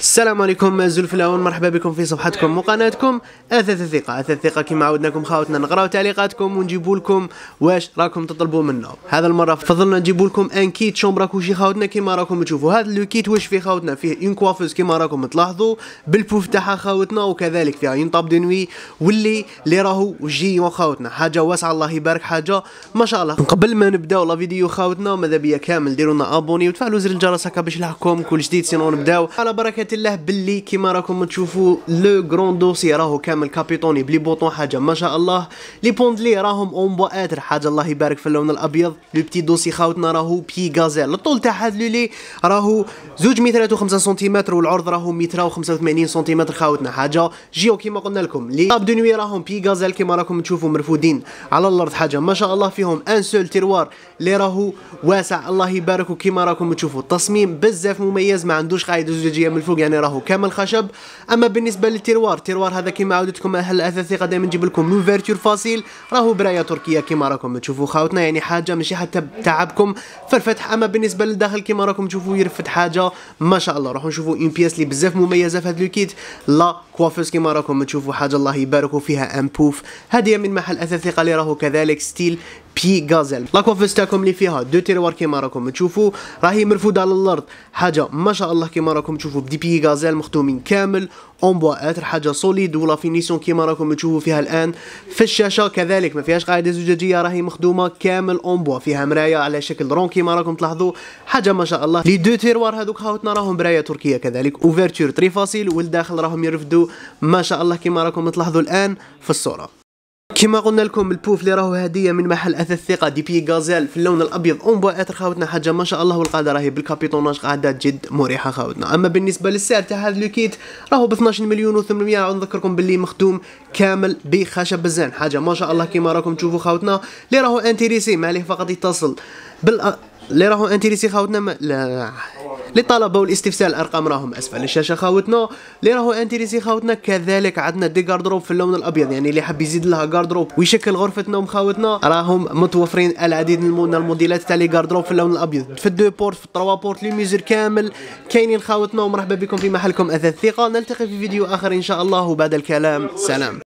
السلام عليكم زلفلاون مرحبا بكم في صفحتكم وقناتكم اثاث الثقه اثاث الثقه كما عودناكم خاوتنا نقراو تعليقاتكم ونجيبوا لكم واش راكم تطلبوا منا هذا المره فضلنا نجيب لكم ان كيت شومبرا كوشي خاوتنا كما راكم تشوفوا هذا لو كيت واش فيه خاوتنا فيه اون كوافوز كما راكم تلاحظوا بالبوف تاعها خاوتنا وكذلك فيها اون طاب نوي واللي اللي راهو جي خاوتنا حاجه واسعه الله يبارك حاجه ما شاء الله قبل ما نبداو لا فيديو خاوتنا ماذا بيا كامل ديروا لنا ابوني وتفعلوا زر الجرس هكا باش يلحقكم كل جديد سينو نبداو على بركه بمشيئه الله باللي كيما راكم تشوفوا لو غرون دوسي راهو كامل كابيتوني بلي بوطون حاجه ما شاء الله لي بوندلي راهم اون بو اتر حاجه الله يبارك في اللون الابيض لو بتي دوسي خاوتنا راهو بي غازيل الطول تاع هذا لولي راهو زوج متر و5 سنتيمتر والعرض راهو متر و85 سنتيمتر خاوتنا حاجه جيو كيما قلنا لكم لي طاب دو نوي راهم بي غازيل كيما راكم تشوفوا مرفودين على الارض حاجه ما شاء الله فيهم ان سول تيروار اللي راهو واسع الله يبارك وكيما راكم تشوفوا التصميم بزاف مميز ما عندوش قاعده زجاجيه من الفوق يعني راهو كامل خشب اما بالنسبه للتيروار تيروار هذا كما عودتكم اهل الاثاثي غادي نجيب لكم لوفيرتور فاسيل راهو برايه تركيه كما راكم تشوفوا خاوتنا يعني حاجه ماشي حتى تعبكم في الفتح اما بالنسبه للداخل كما راكم تشوفوا يرفد حاجه ما شاء الله راحوا نشوفوا اون بياس اللي بزاف مميزه في هذا الكيت لا كوافوس كما راكم تشوفوا حاجه الله يبارك فيها ان بوف هذه من محل اثاثي اللي راهو كذلك ستيل بي غازيل لاكوا فيستاكم اللي فيها دو تيروار كيما راكم تشوفوا راهي مرفوده على الارض حاجه ما شاء الله كيما راكم تشوفوا بدي بي غازل مختومين كامل اون بوا اتر حاجه سوليد ولا فينيسيون كيما راكم تشوفوا فيها الان في الشاشه كذلك ما فيهاش قاعده زجاجيه راهي مخدومه كامل اون بوا فيها مرايه على شكل رون كيما راكم تلاحظوا حاجه ما شاء الله لي دو تيروار هذوك هاوتنا راهم مرايه تركيه كذلك اوفرتور تري فاسيل والداخل راهم يرفدوا ما شاء الله كيما راكم تلاحظوا الان في الصوره كما قلنا لكم البوف اللي راهو هديه من محل اثاث ثقه دي بي غازيل في اللون الابيض اون اتر خاوتنا حاجه ما شاء الله والقاعده راهي بالكابيتوناج قاعده جد مريحه خاوتنا اما بالنسبه للسعر تاع هذا لوكيت راهو ب 12 مليون و800 نذكركم باللي مخدوم كامل بخشب الزين حاجه ما شاء الله كما راكم تشوفوا خاوتنا اللي راهو انتريسي ما عليه فقط يتصل بال اللي راهو انتريسي خاوتنا ما... لا للطلبه الاستفسار الارقام راهم اسفل الشاشه خاوتنا اللي راهو انتريسي خاوتنا كذلك عندنا دي غاردروب في اللون الابيض يعني اللي حاب يزيد لها غاردروب ويشكل غرفتنا ومخاوتنا راهم متوفرين العديد من الموديلات تاع لي غاردروب في اللون الابيض في الدو بورت في التروا بورت لي ميزور كامل كاينين خاوتنا ومرحبا بكم في محلكم اثاث ثقه نلتقي في فيديو اخر ان شاء الله وبعد الكلام سلام